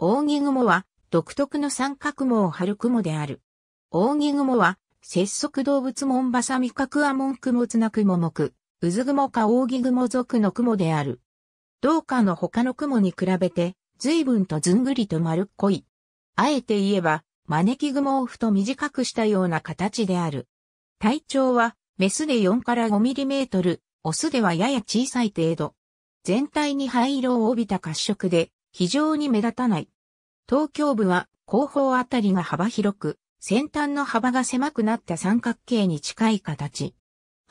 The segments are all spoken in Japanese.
扇雲は独特の三角雲を張る雲である。扇雲は、節足動物門バサミカクアモンクモツナクモモク、渦雲か扇雲属の雲である。同化の他の雲に比べて、随分とずんぐりと丸っこい。あえて言えば、招き雲をふと短くしたような形である。体長は、メスで4から5ミリメートル、オスではやや小さい程度。全体に灰色を帯びた褐色で、非常に目立たない。東京部は後方あたりが幅広く、先端の幅が狭くなった三角形に近い形。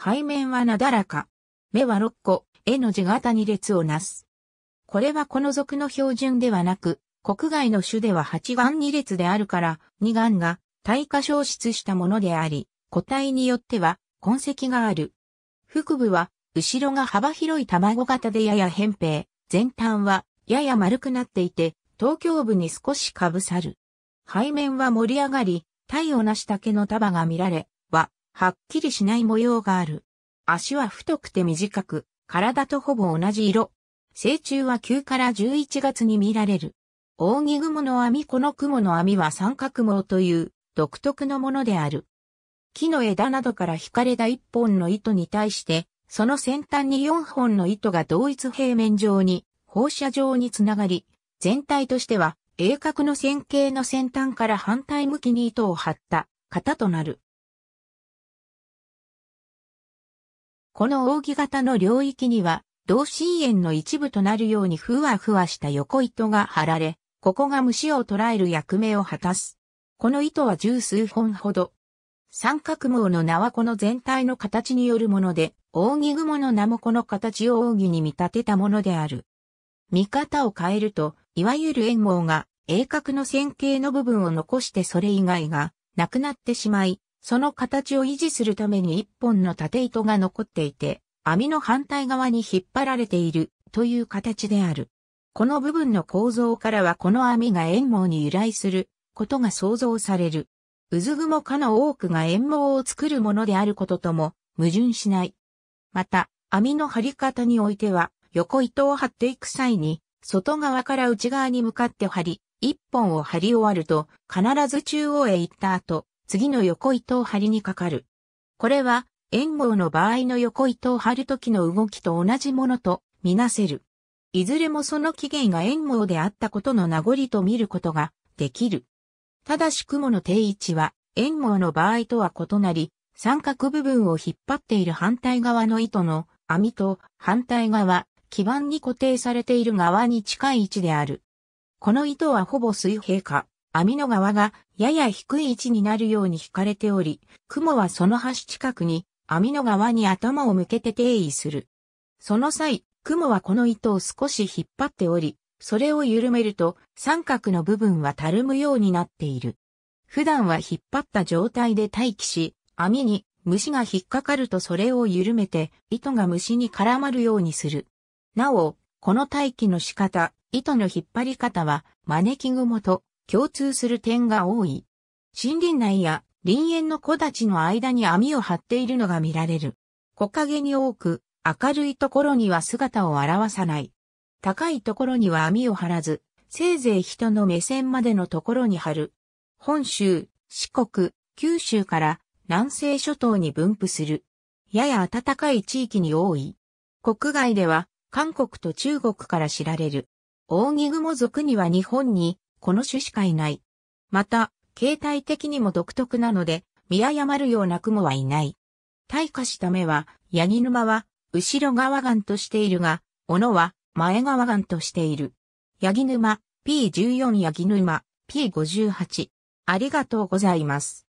背面はなだらか。目は6個、絵の字型に列をなす。これはこの属の標準ではなく、国外の種では8眼2列であるから、2眼が耐火消失したものであり、個体によっては痕跡がある。腹部は、後ろが幅広い卵型でやや扁平、前端はやや丸くなっていて、東京部に少しかぶさる。背面は盛り上がり、太陽なし竹の束が見られ、は、はっきりしない模様がある。足は太くて短く、体とほぼ同じ色。成虫は9から11月に見られる。扇雲の網この雲の網は三角網という独特のものである。木の枝などから引かれた一本の糸に対して、その先端に四本の糸が同一平面上に放射状につながり、全体としては鋭角の線形の先端から反対向きに糸を張った型となる。この扇形の領域には、同心円の一部となるようにふわふわした横糸が張られ、ここが虫を捕らえる役目を果たす。この糸は十数本ほど。三角網の名はこの全体の形によるもので、扇雲の名もこの形を扇に見立てたものである。見方を変えると、いわゆる円網が鋭角の線形の部分を残してそれ以外がなくなってしまい、その形を維持するために一本の縦糸が残っていて、網の反対側に引っ張られているという形である。この部分の構造からはこの網が円網に由来することが想像される。渦雲かの多くが円網を作るものであることとも矛盾しない。また、網の張り方においては、横糸を張っていく際に、外側から内側に向かって張り、一本を張り終わると、必ず中央へ行った後、次の横糸を張りにかかる。これは、円号の場合の横糸を張る時の動きと同じものとみなせる。いずれもその起源が円号であったことの名残と見ることができる。ただし雲の定位置は、円号の場合とは異なり、三角部分を引っ張っている反対側の糸の網と反対側、基板に固定されている側に近い位置である。この糸はほぼ水平か、網の側がやや低い位置になるように引かれており、雲はその端近くに網の側に頭を向けて定位する。その際、雲はこの糸を少し引っ張っており、それを緩めると三角の部分はたるむようになっている。普段は引っ張った状態で待機し、網に虫が引っかかるとそれを緩めて糸が虫に絡まるようにする。なお、この待機の仕方、糸の引っ張り方は、招き雲と共通する点が多い。森林内や林園の木立の間に網を張っているのが見られる。木陰に多く、明るいところには姿を現さない。高いところには網を張らず、せいぜい人の目線までのところに張る。本州、四国、九州から南西諸島に分布する。やや暖かい地域に多い。国外では韓国と中国から知られる。大木雲族には日本にこの種しかいない。また、形態的にも独特なので、見誤るような雲はいない。退化した目は、ヤギ沼は、後ろ側岸としているが、斧は、前側岸としている。ヤギ沼、P14 ヤギ沼、P58。ありがとうございます。